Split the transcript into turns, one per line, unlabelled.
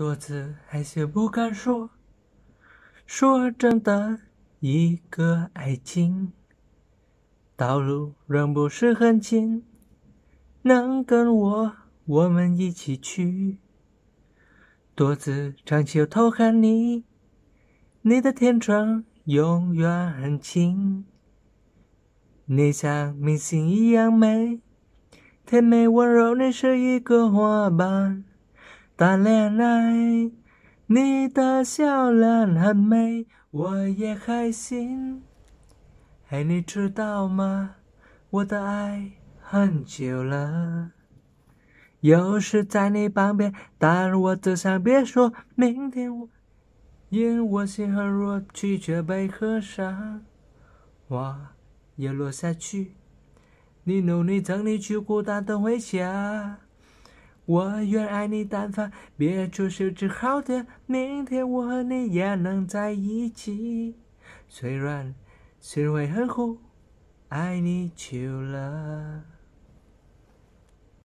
多次害羞不敢说，说真的，一个爱情，道路仍不是很近，能跟我我们一起去。多次长久偷看你，你的天窗永远很晴，你像明星一样美，甜美温柔，你是一个花瓣。谈恋爱，你的笑脸很美，我也开心。嘿，你知道吗？我的爱很久了，又是在你旁边，但我只想别说明天。因我心很弱，拒绝被合上，我也落下去。你努力整理去孤单的回家。我愿爱你单方，别出手，只好的明天，我和你也能在一起。虽然，虽然很苦爱你 e 了。